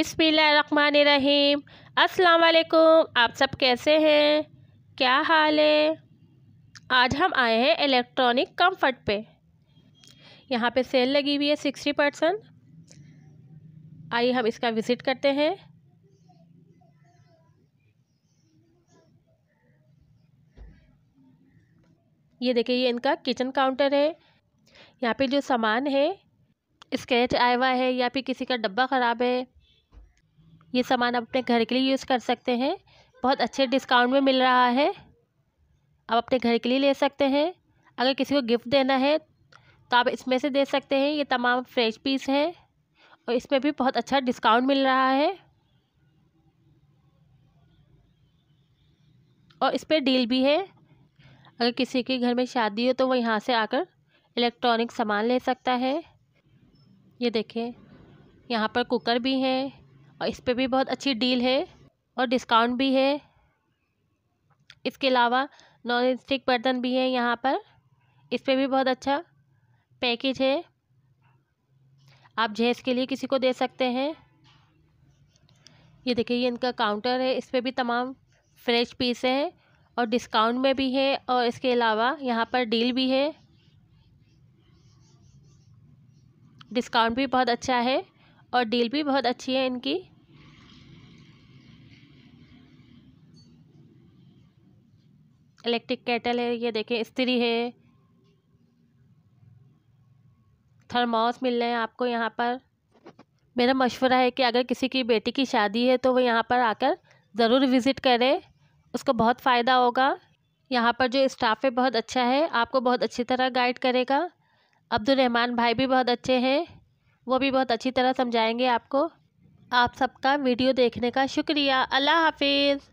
बिसमीम असलकुम आप सब कैसे हैं क्या हाल है आज हम आए हैं इलेक्ट्रॉनिक कंफर्ट पे यहाँ पे सेल लगी हुई है सिक्सटी परसेंट आइए हम इसका विज़िट करते हैं ये देखिए ये इनका किचन काउंटर है यहाँ पे जो सामान है स्केच आया हुआ है या फिर किसी का डब्बा ख़राब है ये सामान आप अपने घर के लिए यूज़ कर सकते हैं बहुत अच्छे डिस्काउंट में मिल रहा है आप अपने घर के लिए ले सकते हैं अगर किसी को गिफ्ट देना है तो आप इसमें से दे सकते हैं ये तमाम फ्रेश पीस हैं और इसमें भी बहुत अच्छा डिस्काउंट मिल रहा है और इस पर डील भी है अगर किसी के घर में शादी हो तो वो यहाँ से आकर इलेक्ट्रॉनिक सामान ले सकता है ये देखें यहाँ पर कुकर भी हैं और इस पर भी बहुत अच्छी डील है और डिस्काउंट भी है इसके अलावा नॉन स्टिक बर्तन भी हैं यहाँ पर इस पर भी बहुत अच्छा पैकेज है आप जहेज़ के लिए किसी को दे सकते हैं ये देखिए ये इनका काउंटर है इस पर भी तमाम फ्रेश पीस है और डिस्काउंट में भी है और इसके अलावा यहाँ पर डील भी है डिस्काउंट भी बहुत अच्छा है और डील भी बहुत अच्छी है इनकी इलेक्ट्रिक कैटल है ये देखें स्त्री है थर्मोस मिल रहे हैं आपको यहाँ पर मेरा मशवरा है कि अगर किसी की बेटी की शादी है तो वो यहाँ पर आकर ज़रूर विज़िट करें उसको बहुत फ़ायदा होगा यहाँ पर जो स्टाफ है बहुत अच्छा है आपको बहुत अच्छी तरह गाइड करेगा अब्दुलरहमान भाई भी बहुत अच्छे हैं वो भी बहुत अच्छी तरह समझाएंगे आपको आप सबका वीडियो देखने का शुक्रिया अल्लाह हाफिज़